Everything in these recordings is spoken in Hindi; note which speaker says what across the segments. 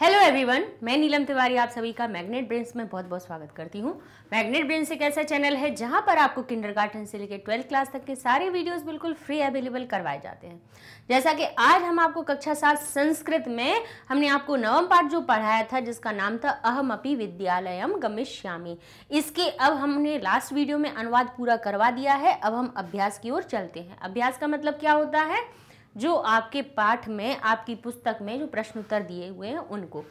Speaker 1: हेलो एवरीवन मैं नीलम तिवारी आप सभी का मैग्नेट ब्रेन्स में बहुत बहुत स्वागत करती हूँ मैग्नेट ब्रेन्स एक ऐसा चैनल है जहाँ पर आपको किंडरगार्टन से लेकर ट्वेल्थ क्लास तक के सारे वीडियोस बिल्कुल फ्री अवेलेबल करवाए जाते हैं जैसा कि आज हम आपको कक्षा सात संस्कृत में हमने आपको नवम पाठ जो पढ़ाया था जिसका नाम था अहम अपी विद्यालयम गमिष्यामी इसके अब हमने लास्ट वीडियो में अनुवाद पूरा करवा दिया है अब हम अभ्यास की ओर चलते हैं अभ्यास का मतलब क्या होता है जो आपके पाठ में आपकी पुस्तक में जो प्रश्न उत्तर दिए हुए हैं उनको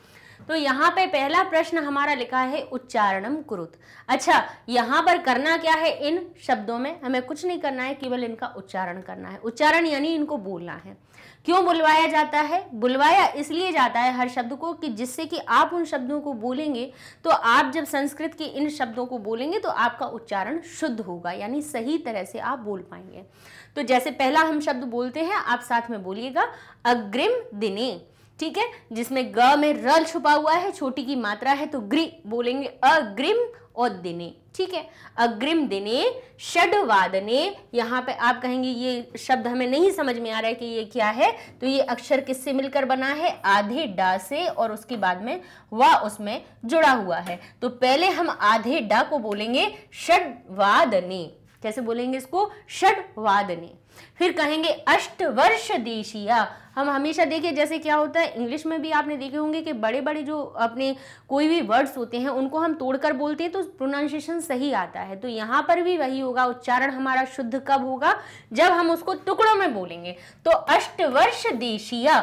Speaker 1: तो यहाँ पे पहला प्रश्न हमारा लिखा है उच्चारणम कुरुत अच्छा यहाँ पर करना क्या है इन शब्दों में हमें कुछ नहीं करना है केवल इनका उच्चारण करना है उच्चारण यानी इनको बोलना है क्यों बुलवाया जाता है बुलवाया इसलिए जाता है हर शब्द को कि जिससे कि आप उन शब्दों को बोलेंगे तो आप जब संस्कृत के इन शब्दों को बोलेंगे तो आपका उच्चारण शुद्ध होगा यानी सही तरह से आप बोल पाएंगे तो जैसे पहला हम शब्द बोलते हैं आप साथ में बोलिएगा अग्रिम दिने ठीक है जिसमें ग में रल छुपा हुआ है छोटी की मात्रा है तो ग्री बोलेंगे अग्रिम और दिने ठीक है अग्रिम दिने षडवादने यहाँ पे आप कहेंगे ये शब्द हमें नहीं समझ में आ रहा है कि ये क्या है तो ये अक्षर किससे मिलकर बना है आधे डा से और उसके बाद में व उसमें जुड़ा हुआ है तो पहले हम आधे डा को बोलेंगे षडवादने कैसे बोलेंगे इसको षडवादनी फिर कहेंगे अष्टवर्ष देशिया हम हमेशा देखिए जैसे क्या होता है इंग्लिश में भी आपने देखे होंगे कि बड़े बड़े जो अपने कोई भी वर्ड्स होते हैं उनको हम तोड़कर बोलते हैं तो प्रोनाउंसिएशन सही आता है तो यहाँ पर भी वही होगा उच्चारण हमारा शुद्ध कब होगा जब हम उसको टुकड़ों में बोलेंगे तो अष्टवर्ष देशिया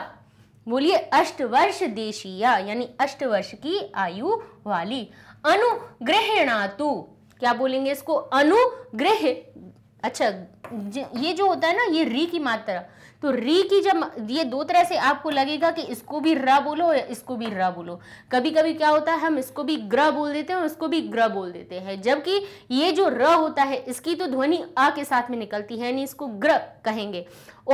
Speaker 1: बोलिए अष्टवर्ष देशिया यानी अष्टवर्ष की आयु वाली अनुग्रहणातु क्या बोलेंगे इसको अनुग्रह अच्छा ये जो होता है ना ये री की मात्रा तो री की जब ये दो तरह से आपको लगेगा कि इसको भी र बोलो या इसको भी र बोलो कभी कभी क्या होता है हम इसको भी ग्र बोल देते हैं और इसको भी ग्र बोल देते हैं जबकि ये जो र होता है इसकी तो ध्वनि अ के साथ में निकलती है यानी इसको ग्र कहेंगे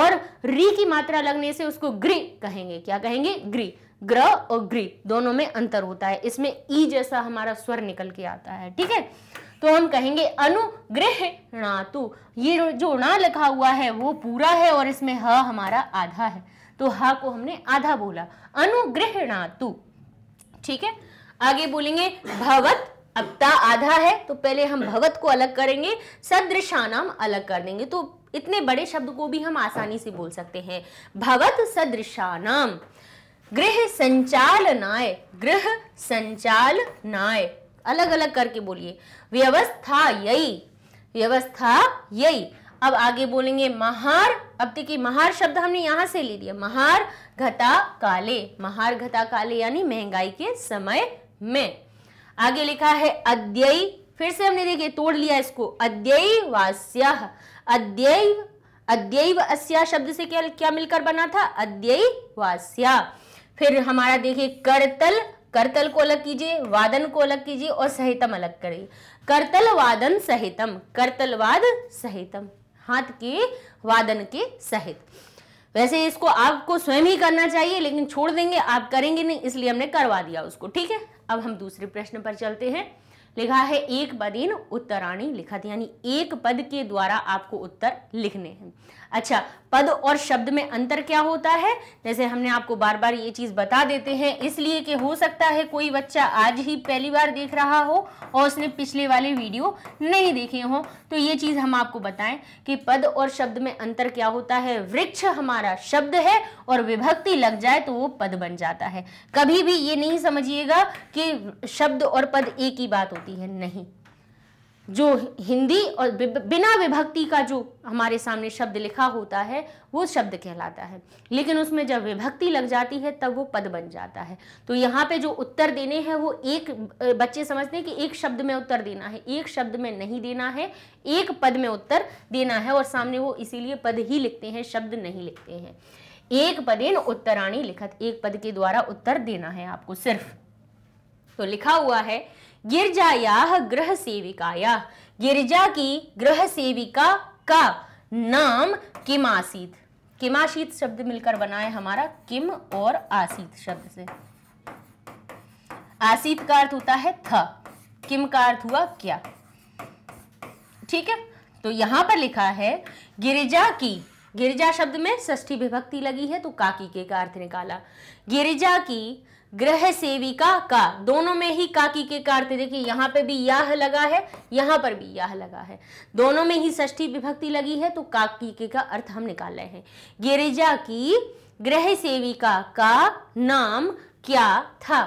Speaker 1: और री की मात्रा लगने से उसको ग्री कहेंगे क्या कहेंगे ग्री ग्र और ग्री दोनों में अंतर होता है इसमें ई जैसा हमारा स्वर निकल के आता है ठीक है तो हम कहेंगे अनुग्रहणातु ये जो णा लिखा हुआ है वो पूरा है और इसमें ह हमारा आधा है तो ह को हमने आधा बोला अनुग्रहणातु ठीक है आगे बोलेंगे भवत अब ता आधा है तो पहले हम भगवत को अलग करेंगे सदृशानाम अलग कर देंगे तो इतने बड़े शब्द को भी हम आसानी से बोल सकते हैं भवत सदृशानाम गृह संचालनाय गृह संचालनाय अलग अलग करके बोलिए व्यवस्था यही व्यवस्था यही अब आगे बोलेंगे महार अब देखिए महार शब्द हमने यहां से ले लिया महार घटा काले महार घटा काले यानी महंगाई के समय में आगे लिखा है अद्यय फिर से हमने देखिए तोड़ लिया इसको अद्यय वास्य अध्ययी अस्या शब्द से क्या क्या मिलकर बना था अद्यय वास्या फिर हमारा देखिए करतल करतल को अलग कीजिए वादन को अलग कीजिए और सहितम अलग करिए करतल वादन सहितम वाद सहितम हाथ के वादन के सहित वैसे इसको आपको स्वयं ही करना चाहिए लेकिन छोड़ देंगे आप करेंगे नहीं इसलिए हमने करवा दिया उसको ठीक है अब हम दूसरे प्रश्न पर चलते हैं लिखा है एक पदीन उत्तराणी लिखा था यानी एक पद के द्वारा आपको उत्तर लिखने हैं अच्छा पद और शब्द में अंतर क्या होता है जैसे हमने आपको बार बार ये चीज़ बता देते हैं इसलिए कि हो सकता है कोई बच्चा आज ही पहली बार देख रहा हो और उसने पिछले वाले वीडियो नहीं देखे हो तो ये चीज़ हम आपको बताएं कि पद और शब्द में अंतर क्या होता है वृक्ष हमारा शब्द है और विभक्ति लग जाए तो वो पद बन जाता है कभी भी ये नहीं समझिएगा कि शब्द और पद एक ही बात होती है नहीं जो हिंदी और बिना विभक्ति का जो हमारे सामने शब्द लिखा होता है वो शब्द कहलाता है लेकिन उसमें जब विभक्ति लग जाती है तब वो पद बन जाता है तो यहाँ पे जो उत्तर देने हैं वो एक बच्चे समझते हैं कि एक शब्द में उत्तर देना है एक शब्द में नहीं देना है एक पद में उत्तर देना है और सामने वो इसीलिए पद ही लिखते हैं शब्द नहीं लिखते हैं एक पदेन उत्तराणी लिखत एक पद के द्वारा उत्तर देना है आपको सिर्फ तो लिखा हुआ है गिरजाया गृह सेविकाया गिरजा की गृह सेविका का नाम किम किमाशीत शब्द मिलकर बना है हमारा किम और आसीत शब्द से आसीत का अर्थ होता है था किम का अर्थ हुआ क्या ठीक है तो यहां पर लिखा है गिरिजा की गिरिजा शब्द में षष्ठी विभक्ति लगी है तो काकी के का अर्थ निकाला गिरिजा की ग्रह सेविका का दोनों में ही का की के कार्य देखिए यहाँ पे भी यह लगा है यहाँ पर भी यह लगा है दोनों में ही षष्ठी विभक्ति लगी है तो का की के का अर्थ हम निकाल रहे हैं गिरिजा की ग्रह सेविका का नाम क्या था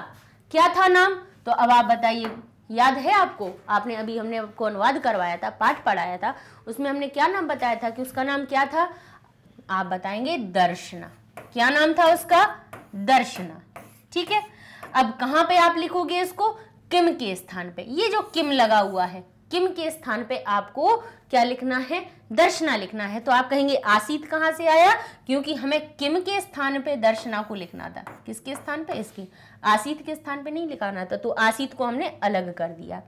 Speaker 1: क्या था नाम तो अब आप बताइए याद है आपको आपने अभी हमने आपको अनुवाद करवाया था पाठ पढ़ाया था उसमें हमने क्या नाम बताया था कि उसका नाम क्या था आप बताएंगे दर्शना क्या नाम था उसका दर्शना ठीक है अब कहां पे आप लिखोगे इसको किम के स्थान पे ये जो किम लगा हुआ है किम के स्थान पे आपको क्या लिखना है दर्शना लिखना है तो आप कहेंगे आसित कहां से आया क्योंकि हमें किम के स्थान पे दर्शना को लिखना था किसके स्थान पे इसकी आसित के स्थान पे नहीं लिखाना था तो आसित को हमने अलग कर दिया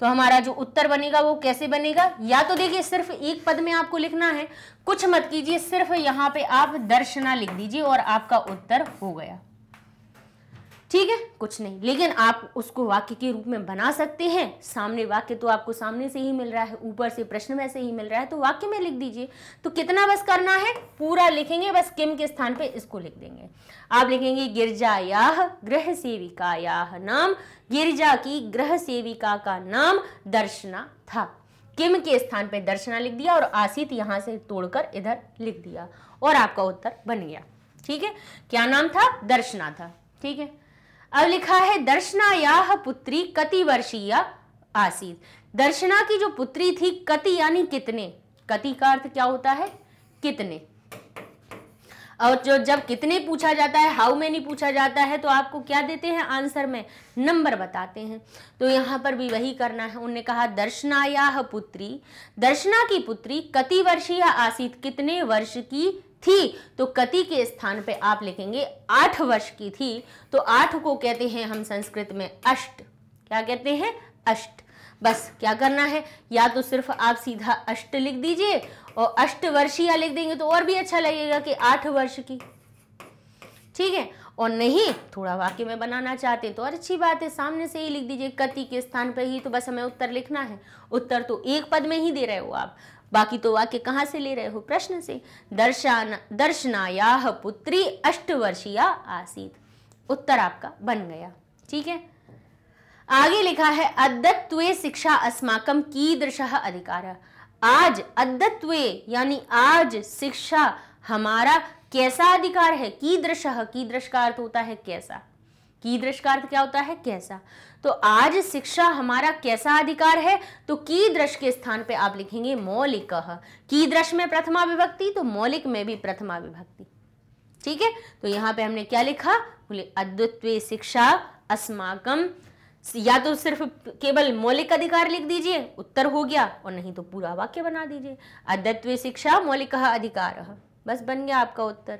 Speaker 1: तो हमारा जो उत्तर बनेगा वो कैसे बनेगा या तो देखिए सिर्फ एक पद में आपको लिखना है कुछ मत कीजिए सिर्फ यहाँ पे आप दर्शना लिख दीजिए और आपका उत्तर हो गया ठीक है कुछ नहीं लेकिन आप उसको वाक्य के रूप में बना सकते हैं सामने वाक्य तो आपको सामने से ही मिल रहा है ऊपर से प्रश्न में से ही मिल रहा है तो वाक्य में लिख दीजिए तो कितना बस करना है पूरा लिखेंगे बस किम के स्थान पे इसको लिख देंगे आप लिखेंगे गिरजा याह ग्रह सेविका याह नाम गिरजा की ग्रह सेविका का नाम दर्शना था किम के स्थान पर दर्शना लिख दिया और आसित यहाँ से तोड़कर इधर लिख दिया और आपका उत्तर बन गया ठीक है क्या नाम था दर्शना था ठीक है अब लिखा है दर्शना या पुत्री कति वर्षीय आसीत दर्शना की जो पुत्री थी कति यानी कितने कति का अर्थ क्या होता है कितने और जो जब कितने पूछा जाता है हाउ मैनी पूछा जाता है तो आपको क्या देते हैं आंसर में नंबर बताते हैं तो यहाँ पर भी वही करना है उन्होंने कहा दर्शनाया पुत्री दर्शना की पुत्री कति वर्षीय आसित कितने वर्ष की थी तो कति के स्थान पे आप लिखेंगे आठ वर्ष की थी तो आठ को कहते हैं हम संस्कृत में अष्ट क्या कहते हैं अष्ट बस क्या करना है या तो सिर्फ आप सीधा अष्ट लिख दीजिए और अष्ट वर्षीय लिख देंगे तो और भी अच्छा लगेगा कि आठ वर्ष की ठीक है और नहीं थोड़ा वाक्य में बनाना चाहते तो और अच्छी बात है सामने से ही लिख दीजिए कति के स्थान पर ही तो बस हमें उत्तर लिखना है उत्तर तो एक पद में ही दे रहे हो आप बाकी तो वाक्य कहाँ से ले रहे हो प्रश्न से दर्शान दर्शनाया पुत्री अष्टवर्षीय आसीत उत्तर आपका बन गया ठीक है आगे लिखा है अद्दत्वे शिक्षा अस्माकम दृश अधिकार आज अद्दत्व यानी आज शिक्षा हमारा कैसा अधिकार है की दृश्य का अर्थ होता है कैसा की का अर्थ क्या होता है कैसा तो आज शिक्षा हमारा कैसा अधिकार है तो दृश्य के स्थान पे आप लिखेंगे मौलिक की दृश्य में प्रथमा विभक्ति तो मौलिक में भी प्रथमा विभक्ति ठीक है तो यहाँ पे हमने क्या लिखा बोले अद्वितीय शिक्षा अस्माकम या तो सिर्फ केवल मौलिक अधिकार लिख दीजिए उत्तर हो गया और नहीं तो पूरा वाक्य बना दीजिए अद्वितीय शिक्षा मौलिक अधिकार बस बन गया आपका उत्तर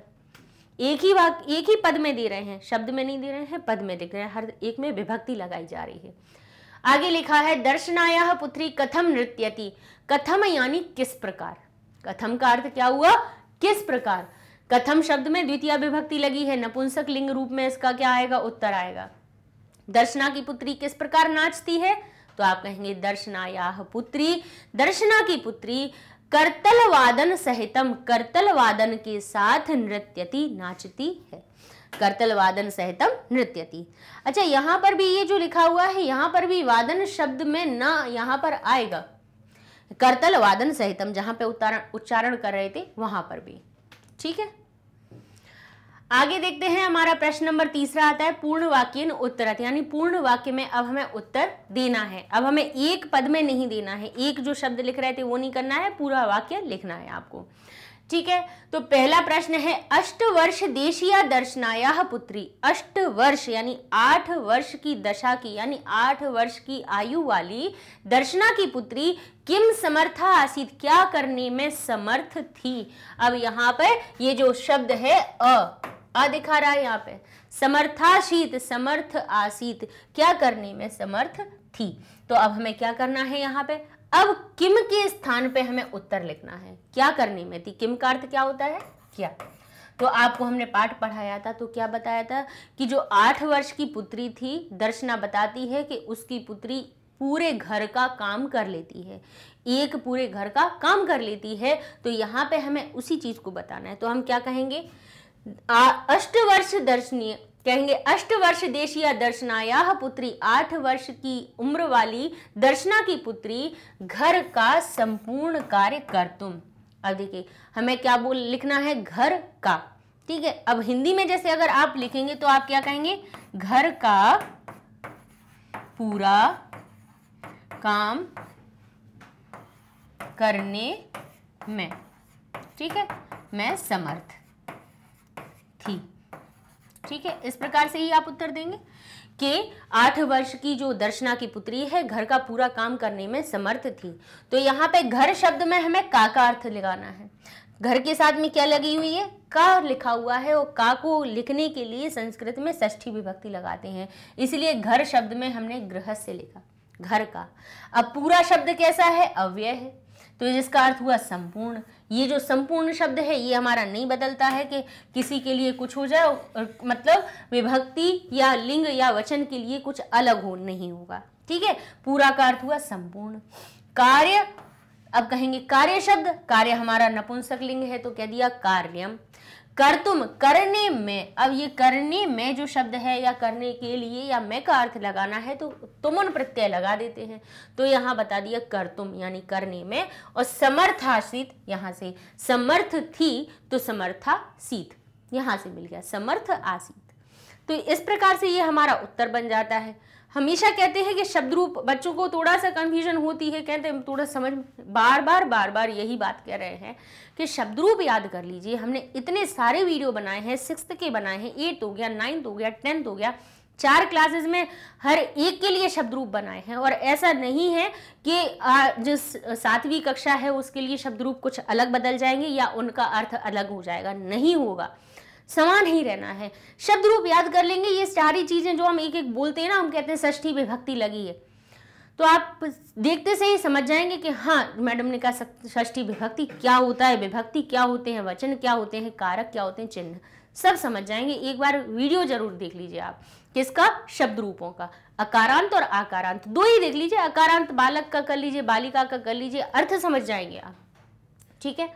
Speaker 1: एक ही वाक एक ही पद में दे रहे हैं शब्द में नहीं दे रहे हैं पद में दे रहे हैं हर एक में विभक्ति लगाई जा रही है आगे लिखा है दर्शनाया पुत्री कथम नृत्यति कथम यानी किस प्रकार कथम का अर्थ क्या हुआ किस प्रकार कथम शब्द में द्वितीय विभक्ति लगी है नपुंसक लिंग रूप में इसका क्या आएगा उत्तर आएगा दर्शना की पुत्री किस प्रकार नाचती है तो आप कहेंगे दर्शनाया पुत्री दर्शना की पुत्री करतल वादन सहितम करतल वादन के साथ नृत्यति नाचती है करतल वादन सहितम नृत्यति अच्छा यहाँ पर भी ये जो लिखा हुआ है यहाँ पर भी वादन शब्द में ना यहाँ पर आएगा करतल वादन सहितम जहां पे उच्चारण कर रहे थे वहां पर भी ठीक है आगे देखते हैं हमारा प्रश्न नंबर तीसरा आता है पूर्ण वाक्य उत्तर यानी पूर्ण वाक्य में अब हमें उत्तर देना है अब हमें एक पद में नहीं देना है एक जो शब्द लिख रहे थे वो नहीं करना है पूरा वाक्य लिखना है आपको ठीक है तो पहला प्रश्न है अष्टवर्ष देशिया दर्शनाया पुत्री अष्ट वर्ष यानी आठ वर्ष की दशा की यानी आठ वर्ष की आयु वाली दर्शना की पुत्री किम समर्था आसित क्या करने में समर्थ थी अब यहाँ पर ये जो शब्द है अ आ दिखा रहा है यहाँ पे समर्थाशीत समर्थ आशीत क्या करने में समर्थ थी तो अब हमें क्या करना है यहाँ पे अब किम के स्थान पे हमें उत्तर लिखना है क्या करने में थी किम का अर्थ क्या होता है क्या तो आपको हमने पाठ पढ़ाया था तो क्या बताया था कि जो आठ वर्ष की पुत्री थी दर्शना बताती है कि उसकी पुत्री पूरे घर का काम कर लेती है एक पूरे घर का काम कर लेती है तो यहाँ पे हमें उसी चीज़ को बताना है तो हम क्या कहेंगे अष्ट वर्ष दर्शनीय कहेंगे अष्ट वर्ष देशिया यह पुत्री आठ वर्ष की उम्र वाली दर्शना की पुत्री घर का संपूर्ण कार्य कर तुम अब देखिए हमें क्या बोल लिखना है घर का ठीक है अब हिंदी में जैसे अगर आप लिखेंगे तो आप क्या कहेंगे घर का पूरा काम करने में ठीक है मैं समर्थ थी ठीक है इस प्रकार से ही आप उत्तर देंगे कि आठ वर्ष की जो दर्शना की पुत्री है घर का पूरा काम करने में समर्थ थी तो यहाँ पे घर शब्द में हमें का का अर्थ लगाना है घर के साथ में क्या लगी हुई है का लिखा हुआ है और का को लिखने के लिए संस्कृत में षष्ठी विभक्ति लगाते हैं इसलिए घर शब्द में हमने गृह से लिखा घर का अब पूरा शब्द कैसा है अव्यय है तो जिसका अर्थ हुआ संपूर्ण ये जो संपूर्ण शब्द है ये हमारा नहीं बदलता है कि किसी के लिए कुछ हो जाए मतलब विभक्ति या लिंग या वचन के लिए कुछ अलग हो नहीं होगा ठीक है पूरा का अर्थ हुआ संपूर्ण कार्य अब कहेंगे कार्य शब्द कार्य हमारा नपुंसक लिंग है तो कह दिया कार्यम कर तुम करने में अब ये करने में जो शब्द है या करने के लिए या मैं का अर्थ लगाना है तो तुमन प्रत्यय लगा देते हैं तो यहाँ बता दिया कर तुम यानी करने में और समर्थाश्रित यहाँ से समर्थ थी तो समर्था सीत यहाँ से मिल गया समर्थ आसीत तो इस प्रकार से ये हमारा उत्तर बन जाता है हमेशा कहते हैं कि शब्द रूप बच्चों को थोड़ा सा कन्फ्यूजन होती है कहते हैं थोड़ा समझ बार बार बार बार यही बात कह रहे हैं कि शब्द रूप याद कर लीजिए हमने इतने सारे वीडियो बनाए हैं सिक्स के बनाए हैं एट हो गया नाइन्थ हो गया टेंथ हो गया चार क्लासेस में हर एक के लिए शब्द रूप बनाए हैं और ऐसा नहीं है कि जो सातवीं कक्षा है उसके लिए शब्द रूप कुछ अलग बदल जाएंगे या उनका अर्थ अलग हो जाएगा नहीं होगा समान ही रहना है शब्द रूप याद कर लेंगे ये सारी चीज़ें जो हम एक एक बोलते हैं ना हम कहते हैं षष्ठी विभक्ति लगी है तो आप देखते से ही समझ जाएंगे कि हाँ मैडम ने कहा षष्ठी विभक्ति क्या होता है विभक्ति क्या होते हैं वचन क्या होते हैं कारक क्या होते हैं चिन्ह सब समझ जाएंगे एक बार वीडियो जरूर देख लीजिए आप किसका शब्द रूपों का अकारांत और आकारांत दो ही देख लीजिए अकारांत बालक का कर लीजिए बालिका का कर लीजिए अर्थ समझ जाएंगे आप ठीक है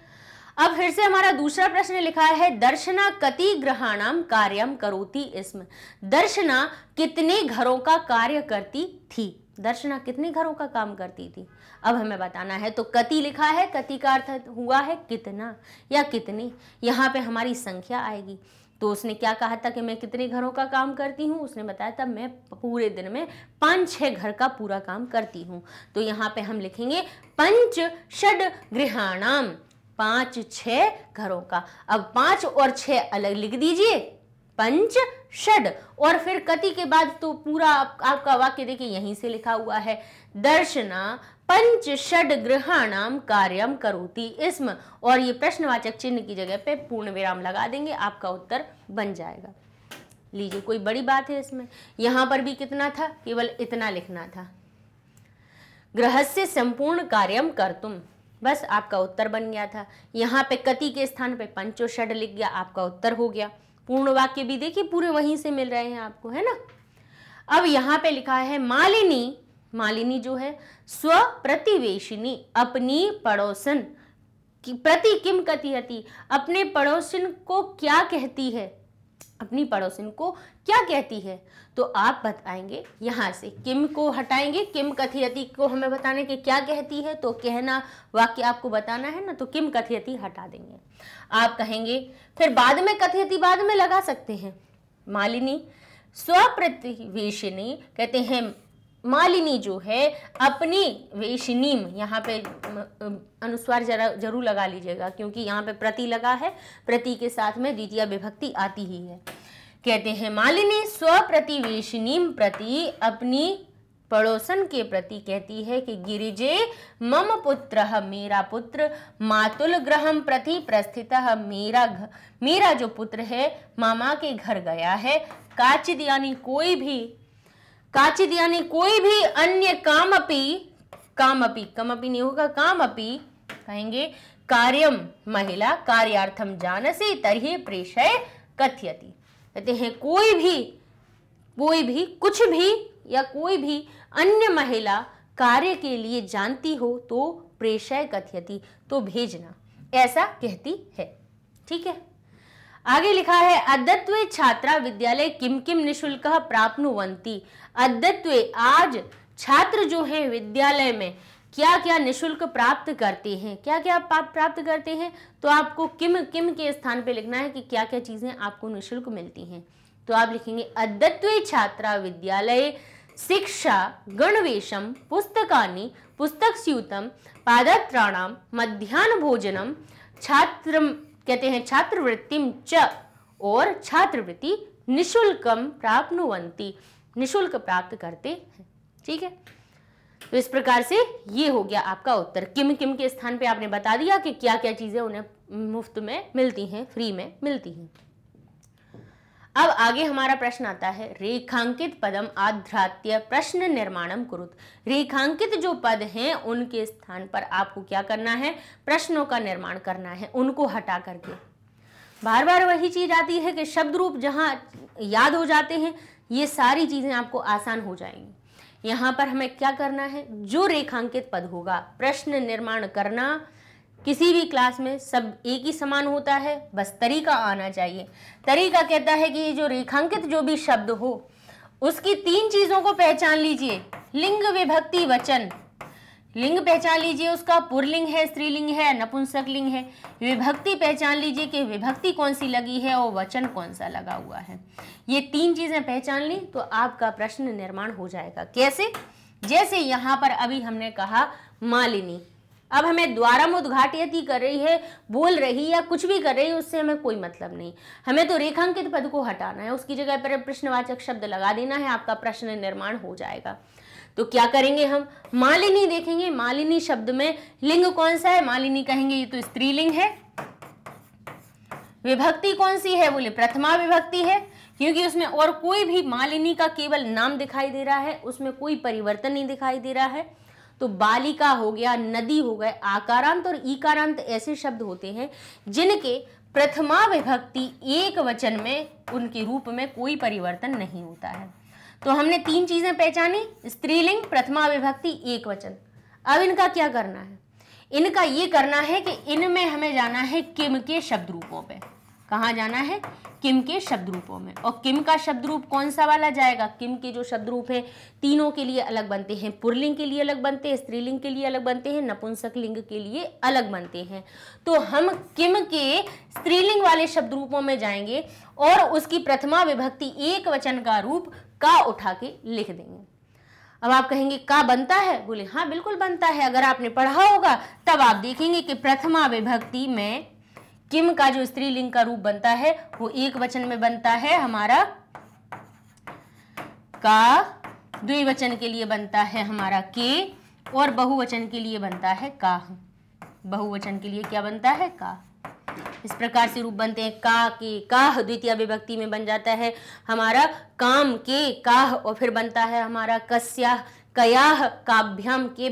Speaker 1: अब फिर से हमारा दूसरा प्रश्न लिखा है दर्शना कति ग्रहाणाम कार्यम करोती इसमें दर्शना कितने घरों का कार्य करती थी दर्शना कितने घरों का काम करती थी अब हमें बताना है तो कति लिखा है कति का अर्थ हुआ है कितना या कितने यहाँ पे हमारी संख्या आएगी तो उसने क्या कहा था कि मैं कितने घरों का काम करती हूँ उसने बताया था मैं पूरे दिन में पाँच छः घर का पूरा काम करती हूँ तो यहाँ पे हम लिखेंगे पंच षड गृहाणाम पांच छ घरों का अब पांच और छ अलग लिख दीजिए पंच षड और फिर कति के बाद तो पूरा आप, आपका वाक्य देखिए यहीं से लिखा हुआ है दर्शना पंच षड ग्रहणाम कार्यम करोति इसम और ये प्रश्नवाचक चिन्ह की जगह पे पूर्ण विराम लगा देंगे आपका उत्तर बन जाएगा लीजिए कोई बड़ी बात है इसमें यहां पर भी कितना था केवल इतना लिखना था ग्रह से संपूर्ण कार्यम कर तुम बस आपका उत्तर बन गया था यहाँ पे कति के स्थान पे पंचो षड लिख गया आपका उत्तर हो गया पूर्ण वाक्य भी देखिए पूरे वहीं से मिल रहे हैं आपको है ना अब यहाँ पे लिखा है मालिनी मालिनी जो है स्व प्रतिवेशिनी अपनी पड़ोसन प्रति किम कति हती अपने पड़ोसन को क्या कहती है अपनी पड़ोसिन को क्या कहती है तो आप बताएंगे यहाँ से किम को हटाएंगे किम कथियती को हमें बताने के क्या कहती है तो कहना वाक्य आपको बताना है ना तो किम कथियती हटा देंगे आप कहेंगे फिर बाद में कथियती बाद में लगा सकते हैं मालिनी स्वप्रतिवेशिनी कहते हैं मालिनी जो है अपनी वेशनीम यहाँ पे अनुस्वार जरा जरूर लगा लीजिएगा क्योंकि यहाँ पे प्रति लगा है प्रति के साथ में द्वितीय विभक्ति आती ही है कहते हैं मालिनी स्वप्रतिवेशनीम प्रति अपनी पड़ोसन के प्रति कहती है कि गिरिजे मम पुत्र मेरा पुत्र मातुल ग्रहम प्रति प्रस्थित मेरा घ, मेरा जो पुत्र है मामा के घर गया है काचिद यानी कोई भी काचित यानी कोई भी अन्य काम अपी काम अपी कम अपी नहीं होगा काम अपी कहेंगे कार्यम महिला कार्यार्थम जानसे तरह प्रेषय कथियति कहते हैं कोई भी कोई भी कुछ भी या कोई भी अन्य महिला कार्य के लिए जानती हो तो प्रेषय कथियति तो भेजना ऐसा कहती है ठीक है आगे लिखा है अद्यत्व छात्रा विद्यालय किम किम निःशुल्क प्राप्नुवंती अद्यत्व आज छात्र जो है विद्यालय में क्या क्या निशुल्क प्राप्त करते हैं क्या क्या आप प्राप्त करते हैं तो आपको किम किम के स्थान पे लिखना है कि क्या क्या चीज़ें आपको निशुल्क मिलती हैं तो आप लिखेंगे अद्यत्व छात्रा विद्यालय शिक्षा गणवेशम पुस्तकानि पुस्तक स्यूतम पादत्राणाम मध्यान्ह भोजनम छात्र कहते हैं छात्रवृत्तिम च और छात्रवृत्ति निशुल्कम प्राप्त निशुल्क प्राप्त करते हैं ठीक है तो इस प्रकार से ये हो गया आपका उत्तर किम किम के स्थान पे आपने बता दिया कि क्या क्या चीज़ें उन्हें मुफ्त में मिलती हैं फ्री में मिलती हैं अब आगे हमारा प्रश्न आता है रेखांकित पदम आध्रात्य प्रश्न निर्माणम कुरुत रेखांकित जो पद हैं उनके स्थान पर आपको क्या करना है प्रश्नों का निर्माण करना है उनको हटा करके बार बार वही चीज आती है कि शब्द रूप जहां याद हो जाते हैं ये सारी चीज़ें आपको आसान हो जाएंगी यहां पर हमें क्या करना है जो रेखांकित पद होगा प्रश्न निर्माण करना किसी भी क्लास में सब एक ही समान होता है बस तरीका आना चाहिए तरीका कहता है कि ये जो रेखांकित जो भी शब्द हो उसकी तीन चीज़ों को पहचान लीजिए लिंग विभक्ति वचन लिंग पहचान लीजिए उसका पुरलिंग है स्त्रीलिंग है नपुंसक लिंग है विभक्ति पहचान लीजिए कि विभक्ति कौन सी लगी है और वचन कौन सा लगा हुआ है ये तीन चीज़ें पहचान ली तो आपका प्रश्न निर्माण हो जाएगा कैसे जैसे यहां पर अभी हमने कहा मालिनी अब हमें द्वारा ही कर रही है बोल रही या कुछ भी कर रही है उससे हमें कोई मतलब नहीं हमें तो रेखांकित पद को हटाना है उसकी जगह पर प्रश्नवाचक शब्द लगा देना है आपका प्रश्न निर्माण हो जाएगा तो क्या करेंगे हम मालिनी देखेंगे मालिनी शब्द में लिंग कौन सा है मालिनी कहेंगे ये तो स्त्रीलिंग है विभक्ति कौन सी है बोले प्रथमा विभक्ति है क्योंकि उसमें और कोई भी मालिनी का केवल नाम दिखाई दे रहा है उसमें कोई परिवर्तन नहीं दिखाई दे रहा है तो बालिका हो गया नदी हो गए आकारांत और इकारांत ऐसे शब्द होते हैं जिनके प्रथमा विभक्ति एक वचन में उनके रूप में कोई परिवर्तन नहीं होता है तो हमने तीन चीजें पहचानी स्त्रीलिंग प्रथमा विभक्ति एक वचन अब इनका क्या करना है इनका ये करना है कि इनमें हमें जाना है किम के शब्द रूपों पर कहाँ जाना है किम के शब्द रूपों में और किम का शब्द रूप कौन सा वाला जाएगा किम के जो शब्द रूप हैं तीनों के लिए अलग बनते हैं पुरलिंग के लिए अलग बनते हैं स्त्रीलिंग के लिए अलग बनते हैं नपुंसक लिंग के लिए अलग बनते हैं तो हम किम के स्त्रीलिंग वाले शब्द रूपों में जाएंगे और उसकी प्रथमा विभक्ति एक वचन का रूप का उठा के लिख देंगे अब आप कहेंगे का बनता है बोले हाँ बिल्कुल बनता है अगर आपने पढ़ा होगा तब आप देखेंगे कि प्रथमा विभक्ति में किम का जो स्त्रीलिंग का रूप बनता है वो एक वचन में बनता है हमारा का द्विवचन के लिए बनता है हमारा के और बहुवचन के लिए बनता है का बहुवचन के लिए क्या बनता है का इस प्रकार से रूप बनते हैं का के काह द्वितीय विभक्ति में बन जाता है हमारा काम के काह और फिर बनता है हमारा कस्या कया काभ्यम के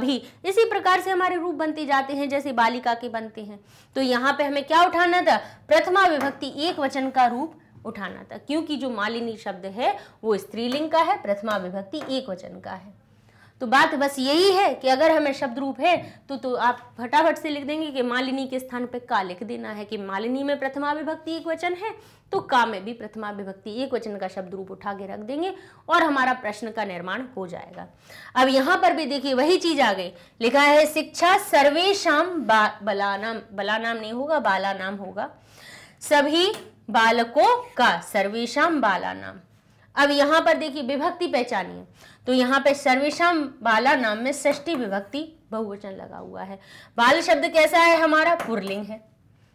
Speaker 1: भी इसी प्रकार से हमारे रूप बनते जाते हैं जैसे बालिका के बनते हैं तो यहाँ पे हमें क्या उठाना था प्रथमा विभक्ति एक वचन का रूप उठाना था क्योंकि जो मालिनी शब्द है वो स्त्रीलिंग का है प्रथमा विभक्ति एक वचन का है तो बात बस यही है कि अगर हमें शब्द रूप है तो तो आप फटाफट से लिख देंगे कि मालिनी के स्थान पर का लिख देना है कि मालिनी में प्रथमा विभक्ति एक वचन है तो का में भी प्रथमा विभक्ति एक वचन का शब्द रूप उठा के रख देंगे और हमारा प्रश्न का निर्माण हो जाएगा अब यहाँ पर भी देखिए वही चीज आ गई लिखा है शिक्षा सर्वेशम बलानाम बलानाम नहीं होगा बाला नाम होगा सभी बालकों का सर्वेशम बाला नाम अब यहाँ पर देखिए विभक्ति पहचानिए तो यहाँ पे सर्वेशम बाला नाम में षष्ठी विभक्ति बहुवचन लगा हुआ है बाल शब्द कैसा है हमारा पुरलिंग है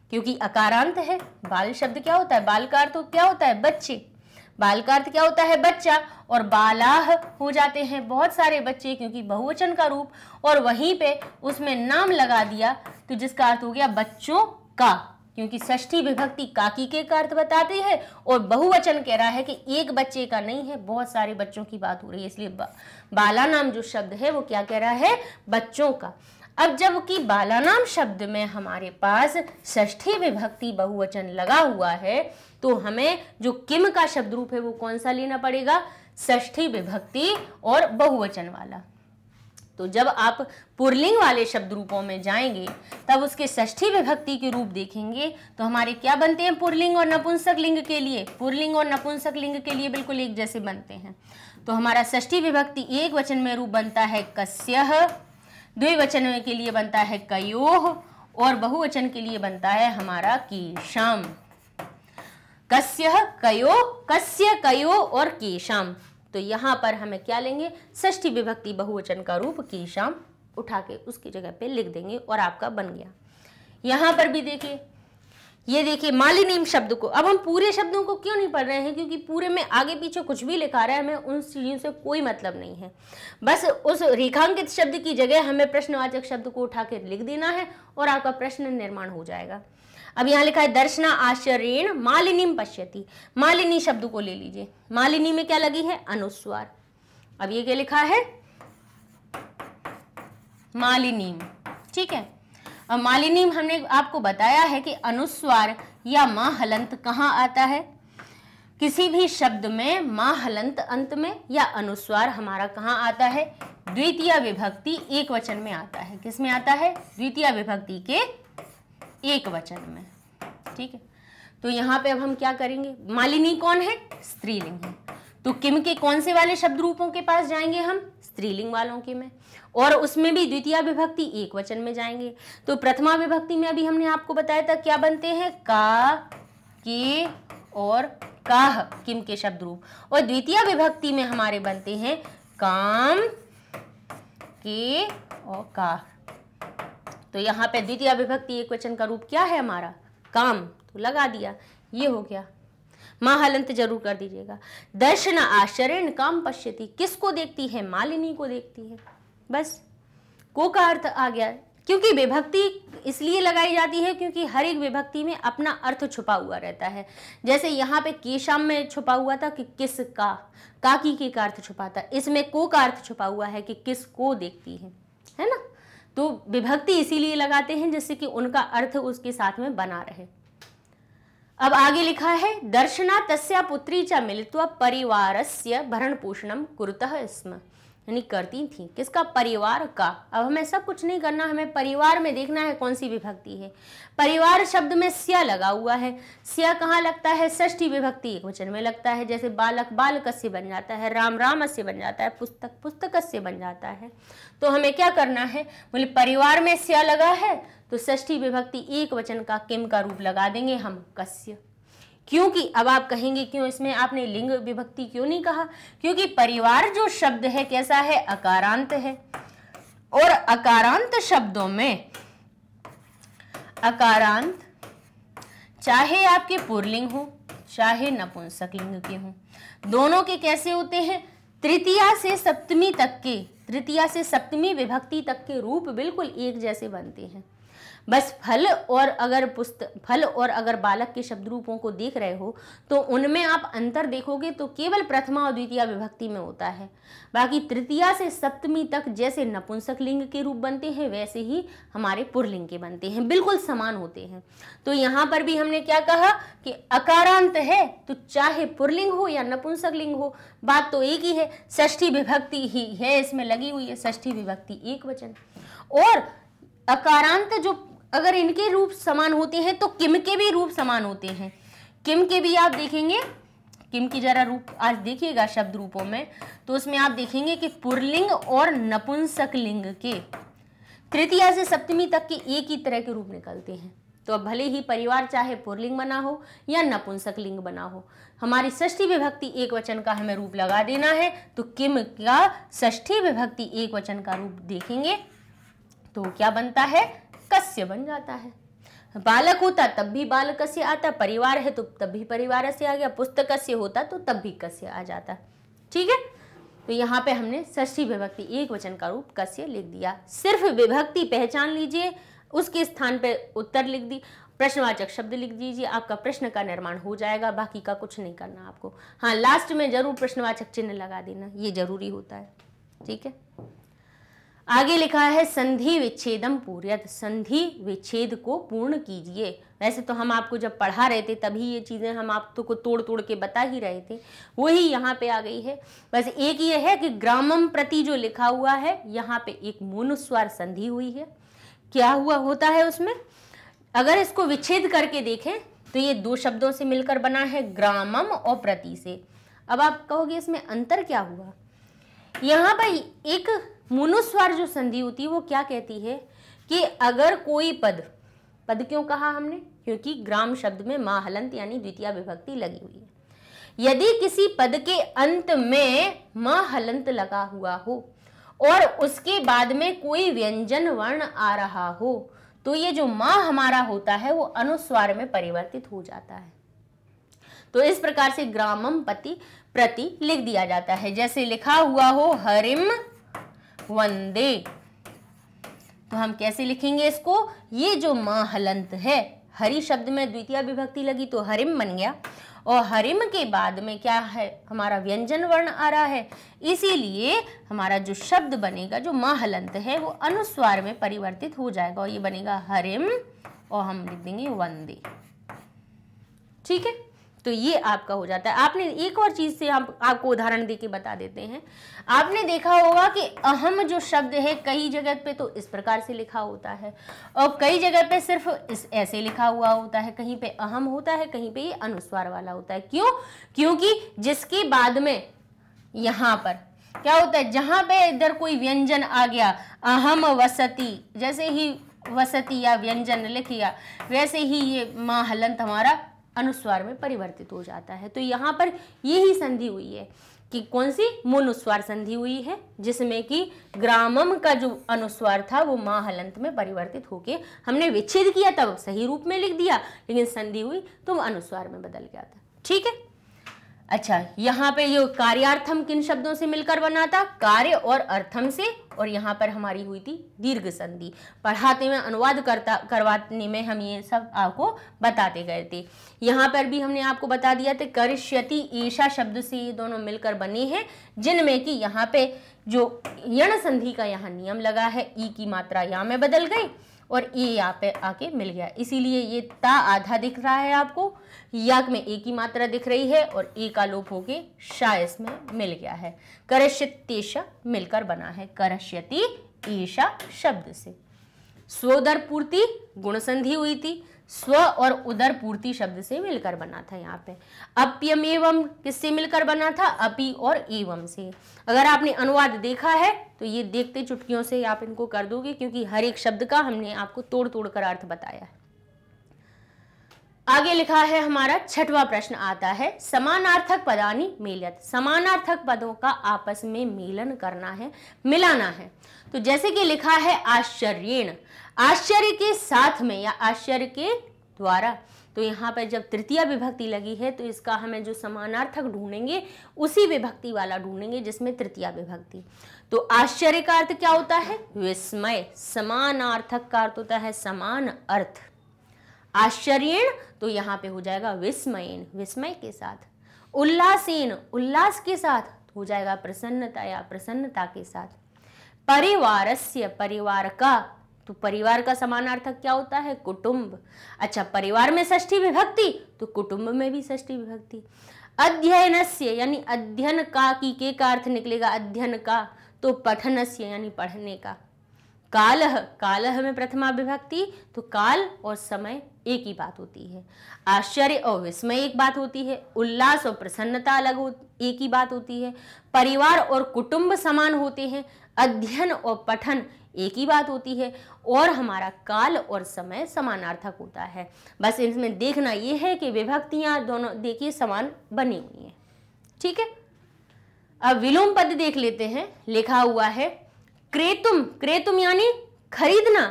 Speaker 1: क्योंकि अकारांत है बाल शब्द क्या होता है बाल का अर्थ क्या होता है बच्चे बाल का अर्थ क्या होता है बच्चा और बालाह हो जाते हैं बहुत सारे बच्चे क्योंकि बहुवचन का रूप और वहीं पे उसमें नाम लगा दिया तो जिसका अर्थ हो गया बच्चों का क्योंकि षष्ठी विभक्ति काकी के का अर्थ बताती है और बहुवचन कह रहा है कि एक बच्चे का नहीं है बहुत सारे बच्चों की बात हो रही है इसलिए बा, बाला नाम जो शब्द है वो क्या कह रहा है बच्चों का अब जबकि नाम शब्द में हमारे पास षष्ठी विभक्ति बहुवचन लगा हुआ है तो हमें जो किम का शब्द रूप है वो कौन सा लेना पड़ेगा षष्ठी विभक्ति और बहुवचन वाला तो जब आप पुरलिंग वाले शब्द रूपों में जाएंगे तब उसके षष्ठी विभक्ति के रूप देखेंगे तो हमारे क्या बनते हैं पुरलिंग और नपुंसक लिंग के लिए पुरलिंग और नपुंसक लिंग के लिए बिल्कुल एक जैसे बनते हैं तो हमारा षष्ठी विभक्ति एक वचन में रूप बनता है कस्य द्विवचन के लिए बनता है कयोह और बहुवचन के लिए बनता है हमारा केशम कस्य कयो कस्य कयो और केशम तो यहाँ पर हमें क्या लेंगे ष्ठी विभक्ति बहुवचन का रूप की शाम उठा के उसकी जगह पे लिख देंगे और आपका बन गया यहाँ पर भी देखिए ये देखिए मालिनीम शब्द को अब हम पूरे शब्दों को क्यों नहीं पढ़ रहे हैं क्योंकि पूरे में आगे पीछे कुछ भी लिखा रहा है हमें उन चीज़ों से कोई मतलब नहीं है बस उस रेखांकित शब्द की जगह हमें प्रश्नवाचक शब्द को उठा के लिख देना है और आपका प्रश्न निर्माण हो जाएगा अब यहाँ लिखा है दर्शना आश्चर्यण मालिनीम पश्यति मालिनी शब्द को ले लीजिए मालिनी में क्या लगी है अनुस्वार अब ये क्या लिखा है मालिनीम ठीक है अब मालिनीम हमने आपको बताया है कि अनुस्वार या माहलंत कहाँ आता है किसी भी शब्द में माहलंत अंत में या अनुस्वार हमारा कहाँ आता है द्वितीय विभक्ति एक वचन में आता है किस में आता है द्वितीय विभक्ति के एक वचन में ठीक है तो यहाँ पे अब हम क्या करेंगे मालिनी कौन है स्त्रीलिंग है तो किम के कौन से वाले शब्द रूपों के पास जाएंगे हम स्त्रीलिंग वालों के में और उसमें भी द्वितीय विभक्ति एक वचन में जाएंगे तो प्रथमा विभक्ति में अभी हमने आपको बताया था क्या बनते हैं का के और काह किम के शब्द रूप और द्वितीय विभक्ति में हमारे बनते हैं काम के और काह तो यहाँ पे द्वितीय विभक्ति एक क्वेश्चन का रूप क्या है हमारा काम तो लगा दिया ये हो गया महालंत जरूर कर दीजिएगा दर्शन आश्चर्य काम पश्यती किसको देखती है मालिनी को देखती है बस को का अर्थ आ गया क्योंकि विभक्ति इसलिए लगाई जाती है क्योंकि हर एक विभक्ति में अपना अर्थ छुपा हुआ रहता है जैसे यहाँ पे केशम में छुपा हुआ था कि किस का काकी के का अर्थ छुपा था इसमें को का अर्थ छुपा हुआ है कि किस को देखती है है ना तो विभक्ति इसीलिए लगाते हैं जिससे कि उनका अर्थ उसके साथ में बना रहे अब आगे लिखा है दर्शना तस्या पुत्री च मिलित्वा परिवारस्य भरण पोषणम कुरुतः स्म यानी करती थी किसका परिवार का अब हमें सब कुछ नहीं करना हमें परिवार में देखना है कौन सी विभक्ति है परिवार शब्द में स्या लगा हुआ है स्या कहाँ लगता है षष्ठी विभक्ति एक वचन में लगता है जैसे बालक बालक से बन जाता है राम राम से बन जाता है पुस्तक पुस्तक से बन जाता है तो हमें क्या करना है बोले परिवार में स्या लगा है तो षष्ठी विभक्ति एक वचन का किम का रूप लगा देंगे हम कस्य क्योंकि अब आप कहेंगे क्यों इसमें आपने लिंग विभक्ति क्यों नहीं कहा क्योंकि परिवार जो शब्द है कैसा है अकारांत है और अकारांत शब्दों में अकारांत चाहे आपके पुरलिंग हो चाहे नपुंसक लिंग के हों दोनों के कैसे होते हैं तृतीया से सप्तमी तक के तृतीया से सप्तमी विभक्ति तक के रूप बिल्कुल एक जैसे बनते हैं बस फल और अगर पुस्त फल और अगर बालक के शब्द रूपों को देख रहे हो तो उनमें आप अंतर देखोगे तो केवल प्रथमा और द्वितीय विभक्ति में होता है बाकी तृतीया से सप्तमी तक जैसे नपुंसक लिंग के रूप बनते हैं वैसे ही हमारे पुरलिंग के बनते हैं बिल्कुल समान होते हैं तो यहाँ पर भी हमने क्या कहा कि अकारांत है तो चाहे पुरलिंग हो या नपुंसक लिंग हो बात तो एक ही है ष्ठी विभक्ति ही है इसमें लगी हुई है ष्ठी विभक्ति एक वचन और अकारांत जो अगर इनके रूप समान होते हैं तो किम के भी रूप समान होते हैं किम के भी आप देखेंगे किम की जरा रूप आज देखिएगा शब्द रूपों में तो उसमें आप देखेंगे कि पुरलिंग और नपुंसक लिंग के तृतीया से सप्तमी तक के एक ही तरह के रूप निकलते हैं तो अब भले ही परिवार चाहे पुरलिंग बना हो या नपुंसक लिंग बना हो हमारी षष्ठी विभक्ति एक वचन का हमें रूप लगा देना है तो किम का षष्ठी विभक्ति एक वचन का रूप देखेंगे तो क्या बनता है कस्य बन जाता है बालक होता तब भी बालक से आता परिवार है तो तब भी परिवार से आ गया पुस्तक से होता तो तब भी कस्य आ जाता ठीक है तो यहाँ पे हमने षष्ठी विभक्ति एक वचन का रूप कस्य लिख दिया सिर्फ विभक्ति पहचान लीजिए उसके स्थान पे उत्तर लिख दी प्रश्नवाचक शब्द लिख दीजिए आपका प्रश्न का निर्माण हो जाएगा बाकी का कुछ नहीं करना आपको हाँ लास्ट में जरूर प्रश्नवाचक चिन्ह लगा देना ये जरूरी होता है ठीक है आगे लिखा है संधि विच्छेदम पूर्यत संधि विच्छेद को पूर्ण कीजिए वैसे तो हम आपको जब पढ़ा रहे थे तभी ये चीज़ें हम आप तो तोड़ तोड़ के बता ही रहे थे वही यहाँ पे आ गई है बस एक ये है कि ग्रामम प्रति जो लिखा हुआ है यहाँ पे एक मोनुस्वार संधि हुई है क्या हुआ होता है उसमें अगर इसको विच्छेद करके देखें तो ये दो शब्दों से मिलकर बना है ग्रामम और प्रति से अब आप कहोगे इसमें अंतर क्या हुआ यहाँ पर एक मोनुस्वर जो संधि होती है वो क्या कहती है कि अगर कोई पद पद क्यों कहा हमने क्योंकि ग्राम शब्द में माहलंत यानी द्वितीय विभक्ति लगी हुई है यदि किसी पद के अंत में महलंत लगा हुआ हो और उसके बाद में कोई व्यंजन वर्ण आ रहा हो तो ये जो माँ हमारा होता है वो अनुस्वार में परिवर्तित हो जाता है तो इस प्रकार से ग्रामम पति प्रति लिख दिया जाता है जैसे लिखा हुआ हो हरिम वंदे तो हम कैसे लिखेंगे इसको ये जो माँ हलंत है हरि शब्द में द्वितीय विभक्ति लगी तो हरिम बन गया और हरिम के बाद में क्या है हमारा व्यंजन वर्ण आ रहा है इसीलिए हमारा जो शब्द बनेगा जो महलंत है वो अनुस्वार में परिवर्तित हो जाएगा और ये बनेगा हरिम और हम लिख देंगे वंदे ठीक है तो ये आपका हो जाता है आपने एक और चीज़ से हम आपको उदाहरण दे के बता देते हैं आपने देखा होगा कि अहम जो शब्द है कई जगह पे तो इस प्रकार से लिखा होता है और कई जगह पे सिर्फ इस ऐसे लिखा हुआ होता है कहीं पे अहम होता है कहीं पे ये अनुस्वार वाला होता है क्यों क्योंकि जिसके बाद में यहां पर क्या होता है जहां पे इधर कोई व्यंजन आ गया अहम वसती जैसे ही वसती या व्यंजन लिख गया वैसे ही ये माँ हलंत हमारा अनुस्वार में परिवर्तित हो जाता है तो यहाँ पर यही संधि हुई है कि कौन सी मूलुस्वार संधि हुई है जिसमें कि ग्रामम का जो अनुस्वार था वो माहलंत में परिवर्तित होके हमने विच्छेद किया तब सही रूप में लिख दिया लेकिन संधि हुई तो वो अनुस्वार में बदल गया था ठीक है अच्छा यहाँ पे ये कार्यार्थम किन शब्दों से मिलकर बना था कार्य और अर्थम से और यहाँ पर हमारी हुई थी दीर्घ संधि पढ़ाते में अनुवाद करता करवाने में हम ये सब आपको बताते गए थे यहाँ पर भी हमने आपको बता दिया था करिष्यति ईशा शब्द से ये दोनों मिलकर बने हैं जिनमें कि यहाँ पे जो यण संधि का यहाँ नियम लगा है ई की मात्रा यहाँ में बदल गई और ए यहाँ पे आके मिल गया इसीलिए ये ता आधा दिख रहा है आपको याक में ए की मात्रा दिख रही है और ए का लोप होके शायस में मिल गया है करश्यतेशा मिलकर बना है करश्यति ईशा शब्द से स्वोदर पूर्ति गुणसंधि हुई थी स्व और उदर पूर्ति शब्द से मिलकर बना था यहाँ पे अप्यम एवं किससे मिलकर बना था अपि और एवं से अगर आपने अनुवाद देखा है तो ये देखते चुटकियों से आप इनको कर दोगे क्योंकि हर एक शब्द का हमने आपको तोड़ तोड़ कर अर्थ बताया है आगे लिखा है हमारा छठवां प्रश्न आता है समानार्थक पदानी मेलत समानार्थक पदों का आपस में मेलन करना है मिलाना है तो जैसे कि लिखा है आश्चर्य आश्चर्य के साथ में या आश्चर्य के द्वारा तो यहाँ पर जब तृतीय विभक्ति लगी है तो इसका हमें जो समानार्थक ढूंढेंगे उसी विभक्ति वाला ढूंढेंगे जिसमें तृतीय विभक्ति तो आश्चर्य का अर्थ क्या होता है विस्मय समानार्थक का अर्थ होता है समान अर्थ आश्चर्यण तो यहाँ पे हो जाएगा विस्मयन विस्मय के साथ उल्लासेन उल्लास के साथ हो जाएगा प्रसन्नता या प्रसन्नता के साथ परिवारस्य परिवार का तो परिवार का समानार्थक क्या होता है कुटुंब अच्छा परिवार में षष्ठी विभक्ति तो कुटुंब में भी षष्ठी विभक्ति अध्ययन यानी अध्ययन का की के का अर्थ निकलेगा अध्ययन का तो पठन यानी पढ़ने का कालह कालह में प्रथमा विभक्ति तो काल और समय एक ही बात होती है आश्चर्य और विस्मय एक बात होती है उल्लास और प्रसन्नता अलग एक ही बात होती है परिवार और कुटुंब समान होते हैं अध्ययन और पठन एक ही बात होती है और हमारा काल और समय समानार्थक होता है बस इसमें देखना यह है कि विभक्तियां दोनों देखिए समान बनी हुई है ठीक है अब विलोम पद देख लेते हैं लिखा हुआ है क्रेतुम क्रेतुम यानी खरीदना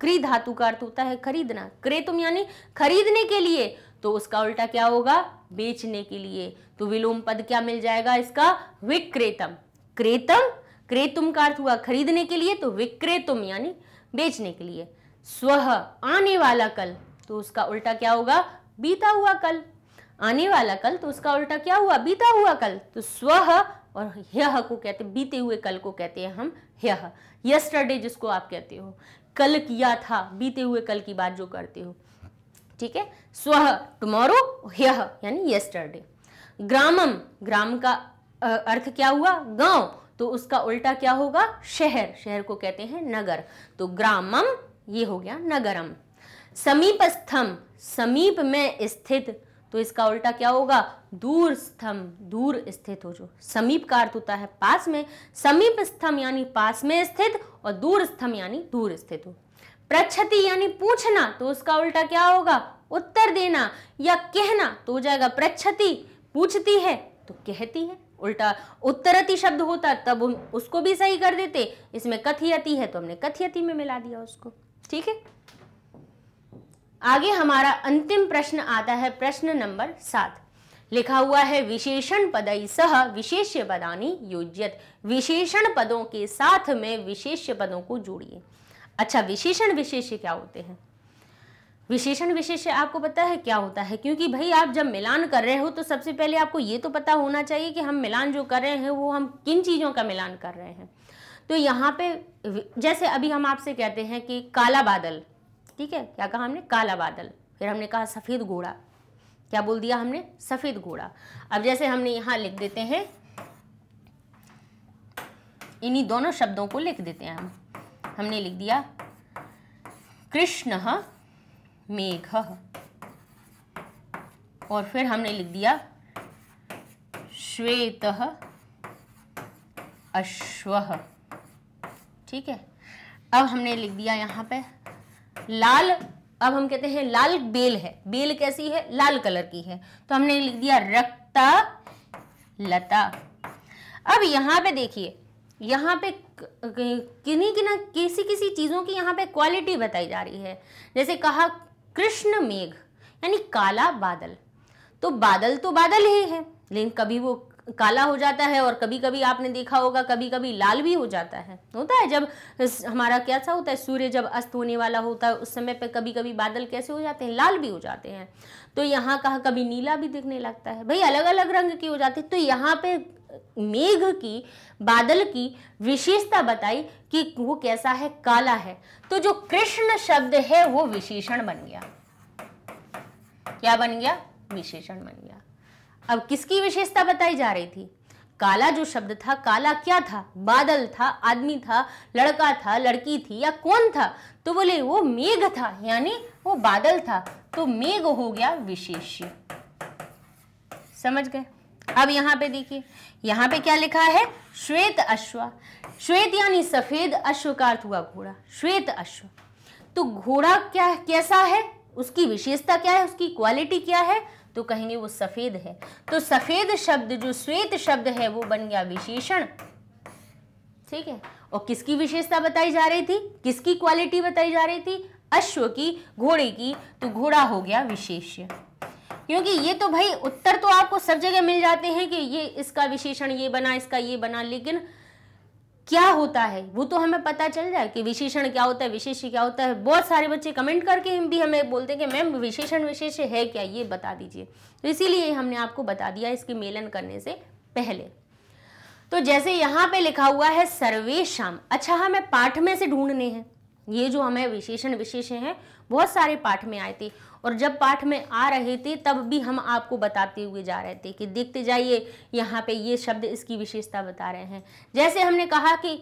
Speaker 1: क्री धातु का अर्थ होता है खरीदना क्रेतुम यानी खरीदने के लिए तो उसका उल्टा क्या होगा बेचने के लिए तो विलोम पद क्या मिल जाएगा इसका विक्रेतम क्रेतम क्रेतुम का अर्थ हुआ खरीदने के लिए तो विक्रेतुम यानी बेचने के लिए स्व आने वाला कल तो उसका उल्टा क्या होगा बीता हुआ कल आने वाला कल तो उसका उल्टा क्या हुआ बीता हुआ कल तो स्व और यह को कहते बीते हुए कल को कहते हैं हम यह यस्टरडे जिसको आप कहते हो कल किया था बीते हुए कल की बात जो करते हो ठीक है स्व टुमारो यानी यस्टरडे ग्रामम ग्राम का अर्थ क्या हुआ गांव तो उसका उल्टा क्या होगा शहर शहर को कहते हैं नगर तो ग्रामम ये हो गया नगरम समीपस्थम समीप में स्थित तो इसका उल्टा क्या होगा दूर स्थम दूर स्थित हो जो समीप का अर्थ होता है पास में समीप स्थम यानी पास में स्थित और दूर स्थम यानी दूर स्थित हो प्रच्छति यानी पूछना तो उसका उल्टा क्या होगा उत्तर देना या कहना तो हो जाएगा प्रच्छति पूछती है तो कहती है उल्टा उत्तरति शब्द होता तब उन उसको भी सही कर देते इसमें कथियति है तो हमने कथियति में मिला दिया उसको ठीक है आगे हमारा अंतिम प्रश्न आता है प्रश्न नंबर सात लिखा हुआ है विशेषण पदई सह विशेष्य पदानी योज्यत विशेषण पदों के साथ में विशेष्य पदों को जोड़िए अच्छा विशेषण विशेष्य क्या होते हैं विशेषण विशेष आपको पता है क्या होता है क्योंकि भाई आप जब मिलान कर रहे हो तो सबसे पहले आपको ये तो पता होना चाहिए कि हम मिलान जो कर रहे हैं वो हम किन चीज़ों का मिलान कर रहे हैं तो यहाँ पे जैसे अभी हम आपसे कहते हैं कि काला बादल ठीक है क्या कहा हमने काला बादल फिर हमने कहा सफ़ेद घोड़ा क्या बोल दिया हमने सफ़ेद घोड़ा अब जैसे हमने यहाँ लिख देते हैं इन्हीं दोनों शब्दों को लिख देते हैं हम हमने लिख दिया कृष्ण मेघ और फिर हमने लिख दिया श्वेत अश्व ठीक है अब हमने लिख दिया यहाँ पे लाल अब हम कहते हैं लाल बेल है बेल कैसी है लाल कलर की है तो हमने लिख दिया रक्ता लता अब यहाँ पे देखिए यहाँ पे किन्हीं किन्हीं किसी किसी चीज़ों की यहाँ पे क्वालिटी बताई जा रही है जैसे कहा कृष्ण मेघ यानी काला बादल तो बादल तो बादल ही है लेकिन कभी वो काला हो जाता है और कभी कभी आपने देखा होगा कभी कभी लाल भी हो जाता है होता है जब हमारा क्या सा होता है सूर्य जब अस्त होने वाला होता है उस समय पे कभी कभी बादल कैसे हो जाते हैं लाल भी हो जाते हैं तो यहाँ कहा कभी नीला भी दिखने लगता है भाई अलग अलग रंग के हो जाते हैं तो यहाँ पे मेघ की बादल की विशेषता बताई कि वो कैसा है काला है तो जो कृष्ण शब्द है वो विशेषण बन गया क्या बन गया विशेषण बन गया अब किसकी विशेषता बताई जा रही थी काला जो शब्द था काला क्या था बादल था आदमी था लड़का था लड़की थी या कौन था तो बोले वो मेघ था यानी वो बादल था तो मेघ हो गया विशेष्य समझ गए अब यहाँ पे देखिए यहाँ पे क्या लिखा है श्वेत अश्व श्वेत यानी सफेद अश्व का अर्थ हुआ घोड़ा श्वेत अश्व तो घोड़ा क्या कैसा है उसकी विशेषता क्या है उसकी क्वालिटी क्या है तो कहेंगे वो सफेद है तो सफेद शब्द जो श्वेत शब्द है वो बन गया विशेषण ठीक है और किसकी विशेषता बताई जा रही थी किसकी क्वालिटी बताई जा रही थी अश्व की घोड़े की तो घोड़ा हो गया विशेष्य क्योंकि ये तो भाई उत्तर तो आपको सब जगह मिल जाते हैं कि ये इसका विशेषण ये बना इसका ये बना लेकिन क्या होता है वो तो हमें पता चल जाए कि विशेषण क्या होता है विशेष क्या होता है बहुत सारे बच्चे कमेंट करके भी हमें बोलते हैं कि मैम विशेषण विशेष है क्या ये बता दीजिए तो इसीलिए हमने आपको बता दिया इसके मेलन करने से पहले तो जैसे यहाँ पे लिखा हुआ है सर्वेशम अच्छा हमें हाँ, पाठ में से ढूंढने हैं ये जो हमें विशेषण विशेष हैं बहुत सारे पाठ में आए थे और जब पाठ में आ रहे थे तब भी हम आपको बताते हुए जा रहे थे कि देखते जाइए यहाँ पे ये शब्द इसकी विशेषता बता रहे हैं जैसे हमने कहा कि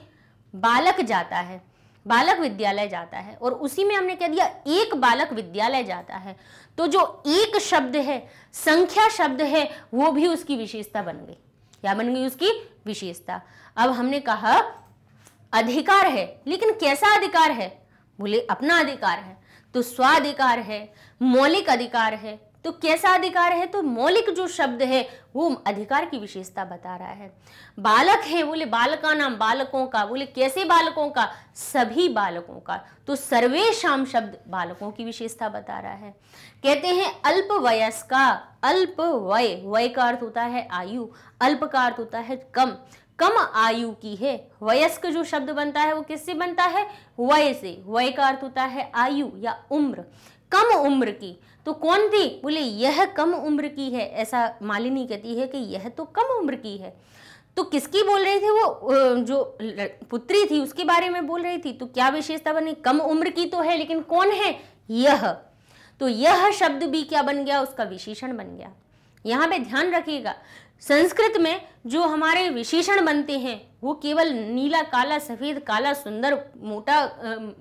Speaker 1: बालक जाता है बालक विद्यालय जाता है और उसी में हमने कह दिया एक बालक विद्यालय जाता है तो जो एक शब्द है संख्या शब्द है वो भी उसकी विशेषता बन गई क्या बन गई उसकी विशेषता अब हमने कहा अधिकार है लेकिन कैसा अधिकार है बोले अपना अधिकार है तो स्वाधिकार है मौलिक अधिकार है तो कैसा अधिकार है तो मौलिक जो शब्द है वो अधिकार की विशेषता बता रहा है बालक है बोले बालका नाम बालकों का बोले कैसे बालकों का सभी बालकों का तो सर्वेशम शब्द बालकों की विशेषता बता रहा है कहते हैं अल्प वयस्का अल्प वय वय का अर्थ होता है आयु अल्प का अर्थ होता है कम कम आयु की है वयस्क जो शब्द बनता है वो किससे बनता है वय से वय का अर्थ होता है आयु या उम्र कम उम्र की तो कौन थी बोले यह कम उम्र की है ऐसा मालिनी कहती है कि यह तो कम उम्र की है तो किसकी बोल रही थी वो जो पुत्री थी उसके बारे में बोल रही थी तो क्या विशेषता बनी कम उम्र की तो है लेकिन कौन है यह तो यह शब्द भी क्या बन गया उसका विशेषण बन गया यहां पे ध्यान रखिएगा संस्कृत में जो हमारे विशेषण बनते हैं वो केवल नीला काला सफ़ेद काला सुंदर मोटा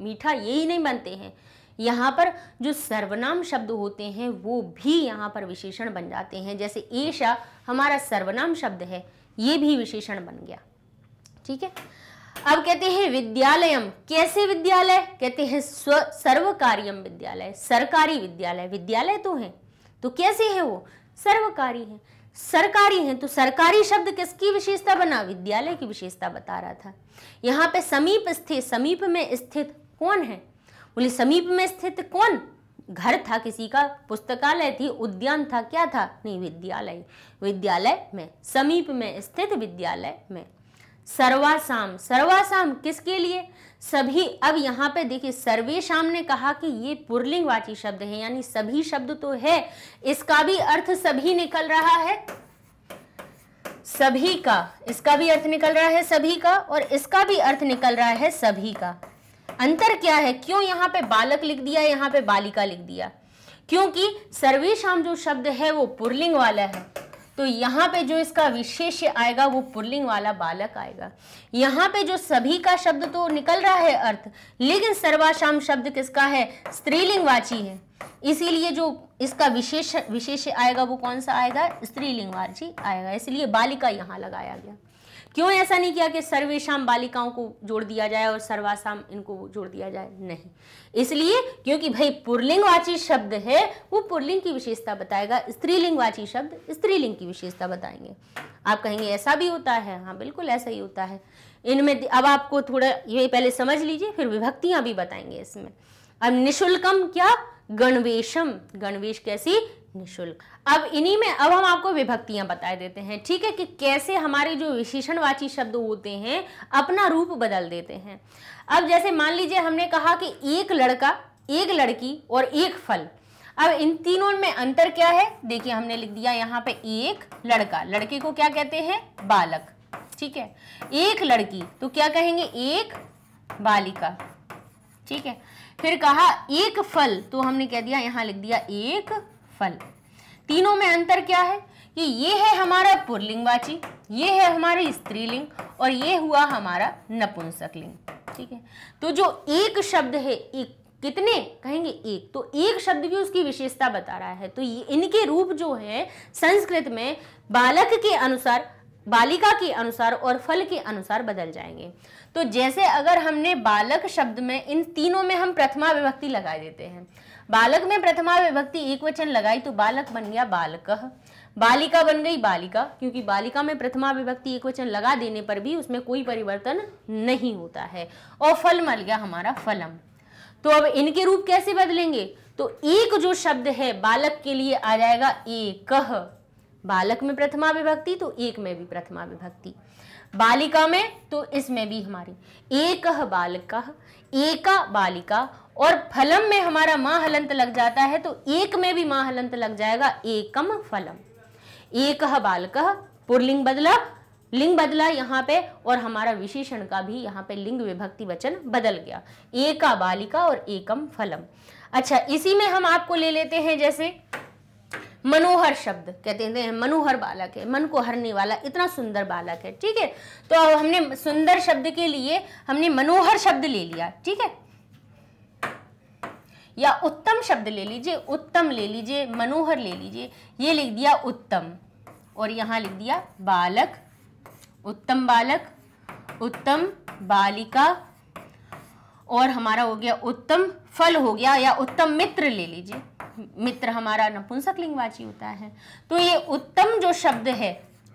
Speaker 1: मीठा यही नहीं बनते हैं यहाँ पर जो सर्वनाम शब्द होते हैं वो भी यहाँ पर विशेषण बन जाते हैं जैसे ऐशा हमारा सर्वनाम शब्द है ये भी विशेषण बन गया ठीक है अब कहते हैं विद्यालयम कैसे विद्यालय कहते हैं स्व सर्व कार्यम विद्यालय सरकारी विद्यालय विद्यालय तो है तो कैसे है वो सर्वकारी है सरकारी हैं तो सरकारी शब्द किसकी विशेषता बना विद्यालय की विशेषता बता रहा था यहाँ पे समीप स्थित समीप में स्थित कौन है बोले समीप में स्थित कौन घर था किसी का पुस्तकालय थी उद्यान था क्या था नहीं विद्यालय विद्यालय में समीप में स्थित विद्यालय में सर्वासाम सर्वासाम किसके लिए सभी अब यहाँ पे देखिए सर्वेशाम ने कहा कि ये पुरलिंगवाची शब्द है यानी सभी शब्द तो है इसका भी अर्थ सभी निकल रहा है सभी का इसका भी अर्थ निकल रहा है सभी का और इसका भी अर्थ निकल रहा है सभी का अंतर क्या है क्यों यहाँ पे बालक लिख दिया यहाँ पे बालिका लिख दिया क्योंकि सर्वेशाम जो शब्द है वो पुरलिंग वाला है तो यहाँ पे जो इसका विशेष आएगा वो पुल्लिंग वाला बालक आएगा यहाँ पे जो सभी का शब्द तो निकल रहा है अर्थ लेकिन सर्वाशाम शब्द किसका है स्त्रीलिंगवाची है इसीलिए जो इसका विशेष विशेष आएगा वो कौन सा आएगा स्त्रीलिंगवाची आएगा इसलिए बालिका यहाँ लगाया गया क्यों ऐसा नहीं किया कि सर्वेशाम बालिकाओं को जोड़ दिया जाए और सर्वासाम इनको जोड़ दिया जाए नहीं इसलिए क्योंकि भाई पुरलिंगवाची शब्द है वो पुरलिंग की विशेषता बताएगा स्त्रीलिंगवाची शब्द स्त्रीलिंग की विशेषता बताएंगे आप कहेंगे ऐसा भी होता है हाँ बिल्कुल ऐसा ही होता है इनमें अब आपको थोड़ा ये पहले समझ लीजिए फिर विभक्तियां भी बताएंगे इसमें अब निःशुल्कम क्या गणवेशम गणवेश कैसी निशुल्क अब इन्हीं में अब हम आपको विभक्तियां बता देते हैं ठीक है कि कैसे हमारे जो विशेषणवाची शब्द होते हैं अपना रूप बदल देते हैं अब जैसे मान लीजिए हमने कहा कि एक लड़का एक लड़की और एक फल अब इन तीनों में अंतर क्या है देखिए हमने लिख दिया यहाँ पे एक लड़का लड़के को क्या कहते हैं बालक ठीक है एक लड़की तो क्या कहेंगे एक बालिका ठीक है फिर कहा एक फल तो हमने कह दिया यहाँ लिख दिया एक फल तीनों में अंतर क्या है कि ये है हमारा पुरलिंगवाची ये है हमारी स्त्रीलिंग और ये हुआ हमारा लिंग ठीक है तो जो एक शब्द है एक कितने कहेंगे एक तो एक शब्द भी उसकी विशेषता बता रहा है तो इनके रूप जो है संस्कृत में बालक के अनुसार बालिका के अनुसार और फल के अनुसार बदल जाएंगे तो जैसे अगर हमने बालक शब्द में इन तीनों में हम प्रथमा विभक्ति लगा देते हैं बालक में प्रथमा विभक्ति एक वचन लगाई तो बालक बन गया बालक बालिका बन गई बालिका क्योंकि बालिका में प्रथमा विभक्ति एक वचन लगा देने पर भी उसमें कोई परिवर्तन नहीं होता है और फल मल गया हमारा फलम तो अब इनके रूप कैसे बदलेंगे तो एक जो शब्द है बालक के लिए आ जाएगा एक बालक में प्रथमा विभक्ति तो एक में भी प्रथमा विभक्ति बालिका में तो इसमें भी हमारी एक बालक एका बालिका और फलम में हमारा मां हलंत लग जाता है तो एक में भी मां हलंत लग जाएगा एकम फलम एक बालक पुरलिंग बदला लिंग बदला यहाँ पे और हमारा विशेषण का भी यहाँ पे लिंग विभक्ति वचन बदल गया एका बालिका और एकम फलम अच्छा इसी में हम आपको ले लेते हैं जैसे मनोहर शब्द कहते हैं मनोहर बालक है मन को हरने वाला इतना सुंदर बालक है ठीक है तो हमने सुंदर शब्द के लिए हमने मनोहर शब्द ले लिया ठीक है या उत्तम शब्द ले लीजिए उत्तम ले लीजिए मनोहर ले लीजिए ये लिख दिया उत्तम और यहां लिख दिया बालक उत्तम बालक उत्तम बालिका और हमारा हो गया उत्तम फल हो गया या उत्तम मित्र ले लीजिए मित्र हमारा नपुंसक लिंगवाची होता है तो ये उत्तम जो शब्द है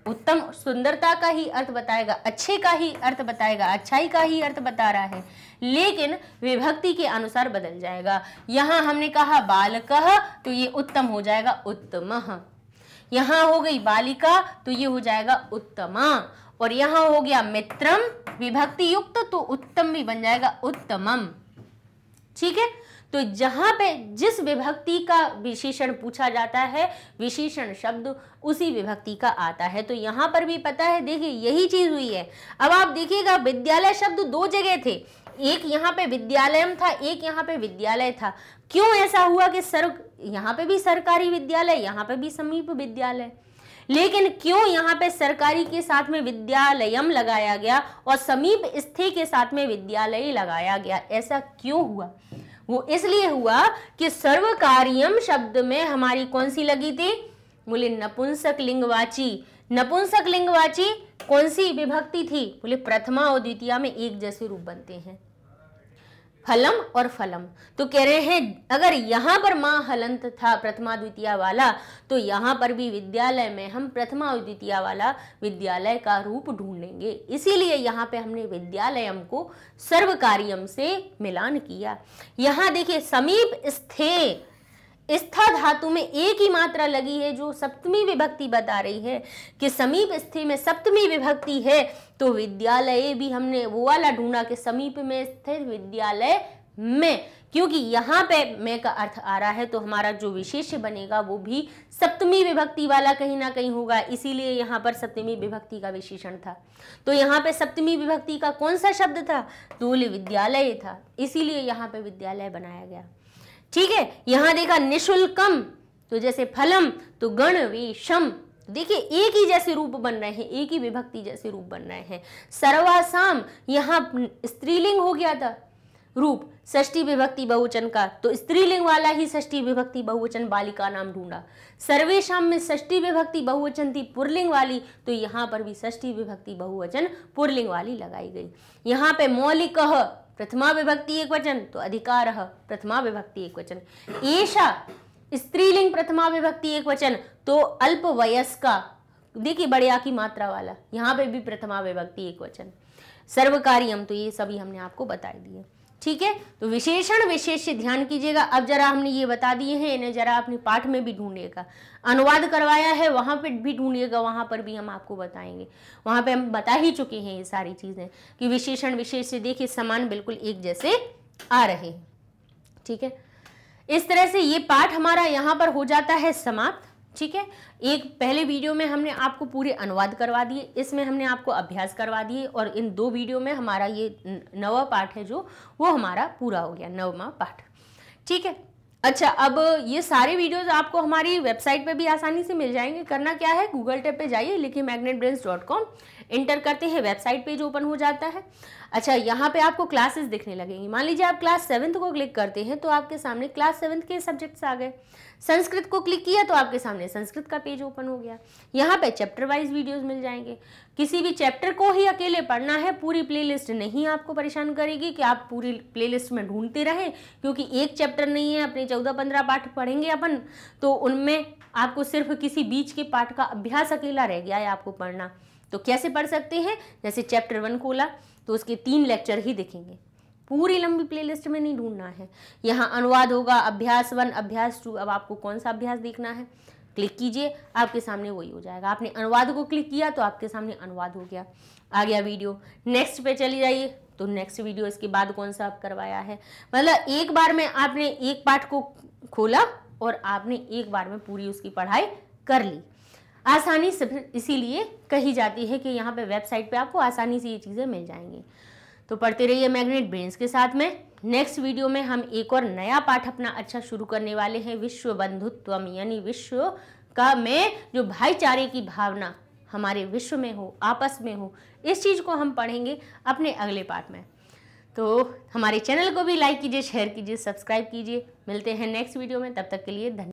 Speaker 1: उत्तम सुंदरता का ही अर्थ बताएगा अच्छे का ही अर्थ बताएगा अच्छाई का ही अर्थ बता रहा है लेकिन विभक्ति के अनुसार बदल जाएगा यहां हमने कहा बालक तो ये उत्तम हो जाएगा उत्तम यहां हो गई बालिका तो ये हो जाएगा उत्तमा और यहां हो गया मित्रम विभक्ति युक्त तो उत्तम भी बन जाएगा उत्तमम ठीक है तो जहां पे जिस विभक्ति का विशेषण पूछा जाता है विशेषण शब्द उसी विभक्ति का आता है तो यहां पर भी पता है देखिए यही चीज़ हुई है अब आप देखिएगा विद्यालय शब्द दो जगह थे एक यहाँ पे विद्यालय था एक यहाँ पे विद्यालय था क्यों ऐसा हुआ कि सर यहाँ पे भी सरकारी विद्यालय यहाँ पे भी समीप विद्यालय लेकिन क्यों यहाँ पे सरकारी के साथ में विद्यालयम लगाया गया और समीप स्थित के साथ में विद्यालय लगाया गया ऐसा क्यों हुआ वो इसलिए हुआ कि सर्वकार्यम शब्द में हमारी कौन सी लगी थी बोले नपुंसक लिंगवाची नपुंसक लिंगवाची कौन सी विभक्ति थी बोले प्रथमा और द्वितीया में एक जैसे रूप बनते हैं हलम और फलम तो कह रहे हैं अगर यहाँ पर माँ हलंत था प्रथमा द्वितीय वाला तो यहाँ पर भी विद्यालय में हम प्रथमा और द्वितीय वाला विद्यालय का रूप ढूंढेंगे इसीलिए यहाँ पे हमने विद्यालयम को सर्व कार्यम से मिलान किया यहाँ देखिए समीप स्थे स्था धातु में एक ही मात्रा लगी है जो सप्तमी विभक्ति बता रही है कि समीप स्थित में सप्तमी विभक्ति है तो विद्यालय भी हमने वो वाला ढूंढा कि समीप में स्थित विद्यालय में क्योंकि यहाँ पे में का अर्थ आ रहा है तो हमारा जो विशेष बनेगा वो भी सप्तमी विभक्ति वाला कहीं ना कहीं होगा इसीलिए यहाँ पर सप्तमी विभक्ति का विशेषण था तो यहाँ पे सप्तमी विभक्ति का कौन सा शब्द था दूल विद्यालय था इसीलिए यहाँ पे विद्यालय बनाया गया ठीक है यहां देखा निशुल्कम तो जैसे फलम तो विषम तो देखिए एक ही जैसे रूप बन रहे हैं एक ही विभक्ति जैसे रूप बन रहे हैं सर्वासाम यहां स्त्रीलिंग हो गया था रूप ष्टी विभक्ति बहुवचन का तो स्त्रीलिंग वाला ही षष्ठी विभक्ति बहुवचन बालिका नाम ढूंढा सर्वेशम में ष्टी विभक्ति बहुवचन थी पुरलिंग वाली तो यहां पर भी ष्टी विभक्ति बहुवचन पुरलिंग वाली लगाई गई यहां पे मौलिक प्रथमा विभक्ति एक वचन तो अधिकार प्रथमा विभक्ति एक वचन ऐसा स्त्रीलिंग प्रथमा विभक्ति एक वचन तो अल्प वयस्का देखिए बढ़िया की मात्रा वाला यहाँ पे भी प्रथमा विभक्ति एक वचन सर्व कार्यम तो ये सभी हमने आपको बताई दिए ठीक है तो विशेषण विशेष ध्यान कीजिएगा अब जरा हमने ये बता दिए हैं इन्हें जरा अपने पाठ में भी ढूंढिएगा अनुवाद करवाया है वहां पर भी ढूंढिएगा वहां पर भी हम आपको बताएंगे वहां पे हम बता ही चुके हैं ये सारी चीज़ें कि विशेषण विशेष से देखिए समान बिल्कुल एक जैसे आ रहे हैं ठीक है इस तरह से ये पाठ हमारा यहाँ पर हो जाता है समाप्त ठीक है एक पहले वीडियो में हमने आपको पूरे अनुवाद करवा दिए इसमें हमने आपको अभ्यास करवा दिए और इन दो वीडियो में हमारा ये नवा पाठ है जो वो हमारा पूरा हो गया नवमा पाठ ठीक है अच्छा अब ये सारे वीडियोस आपको हमारी वेबसाइट पे भी आसानी से मिल जाएंगे करना क्या है गूगल टेप पे जाइए लिखिए Magnet Brains dot com enter करते हैं वेबसाइट पेज ओपन हो जाता है अच्छा यहाँ पे आपको क्लासेस दिखने लगेंगी मान लीजिए आप क्लास सेवन्थ को क्लिक करते हैं तो आपके सामने क्लास सेवन्थ के सब्जेक्ट्स आ गए संस्कृत को क्लिक किया तो आपके सामने संस्कृत का पेज ओपन हो गया यहाँ पे चैप्टर वाइज वीडियोस मिल जाएंगे किसी भी चैप्टर को ही अकेले पढ़ना है पूरी प्लेलिस्ट नहीं आपको परेशान करेगी कि आप पूरी प्लेलिस्ट में ढूंढते रहें क्योंकि एक चैप्टर नहीं है अपने चौदह पंद्रह पाठ पढ़ेंगे अपन तो उनमें आपको सिर्फ किसी बीच के पाठ का अभ्यास अकेला रह गया है आपको पढ़ना तो कैसे पढ़ सकते हैं जैसे चैप्टर वन खोला तो उसके तीन लेक्चर ही देखेंगे पूरी लंबी प्लेलिस्ट में नहीं ढूंढना है यहाँ अनुवाद होगा अभ्यास वन अभ्यास टू अब आपको कौन सा अभ्यास देखना है क्लिक कीजिए आपके सामने वही हो जाएगा आपने अनुवाद को क्लिक किया तो आपके सामने अनुवाद हो गया आ गया वीडियो नेक्स्ट पे चली जाइए तो नेक्स्ट वीडियो इसके बाद कौन सा आप करवाया है मतलब एक बार में आपने एक पाठ को खोला और आपने एक बार में पूरी उसकी पढ़ाई कर ली आसानी से इसीलिए कही जाती है कि यहाँ पे वेबसाइट पे आपको आसानी से ये चीज़ें मिल जाएंगी तो पढ़ते रहिए मैग्नेट ब्रेन्स के साथ में नेक्स्ट वीडियो में हम एक और नया पाठ अपना अच्छा शुरू करने वाले हैं विश्व बंधुत्वम यानी विश्व का में जो भाईचारे की भावना हमारे विश्व में हो आपस में हो इस चीज़ को हम पढ़ेंगे अपने अगले पार्ट में तो हमारे चैनल को भी लाइक कीजिए शेयर कीजिए सब्सक्राइब कीजिए मिलते हैं नेक्स्ट वीडियो में तब तक के लिए धन्यवाद